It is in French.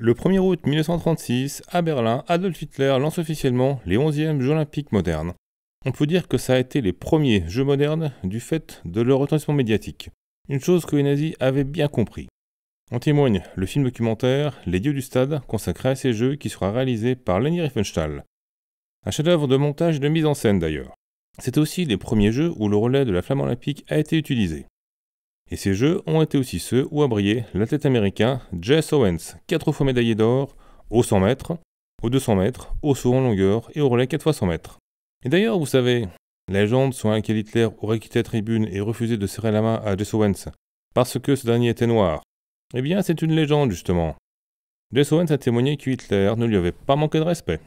Le 1er août 1936, à Berlin, Adolf Hitler lance officiellement les 11e Jeux olympiques modernes. On peut dire que ça a été les premiers Jeux modernes du fait de leur retentissement médiatique, une chose que les nazis avaient bien compris. En témoigne le film documentaire Les Dieux du Stade consacré à ces Jeux qui sera réalisé par Leni Riefenstahl. Un chef-d'œuvre de montage et de mise en scène d'ailleurs. C'est aussi les premiers Jeux où le relais de la flamme olympique a été utilisé. Et ces jeux ont été aussi ceux où a brillé l'athlète américain Jess Owens, 4 fois médaillé d'or, au 100 mètres, au 200 mètres, au saut en longueur et au relais 4 fois 100 mètres. Et d'ailleurs, vous savez, la légende sur laquelle Hitler aurait quitté la tribune et refusé de serrer la main à Jess Owens parce que ce dernier était noir. Eh bien, c'est une légende justement. Jess Owens a témoigné que Hitler ne lui avait pas manqué de respect.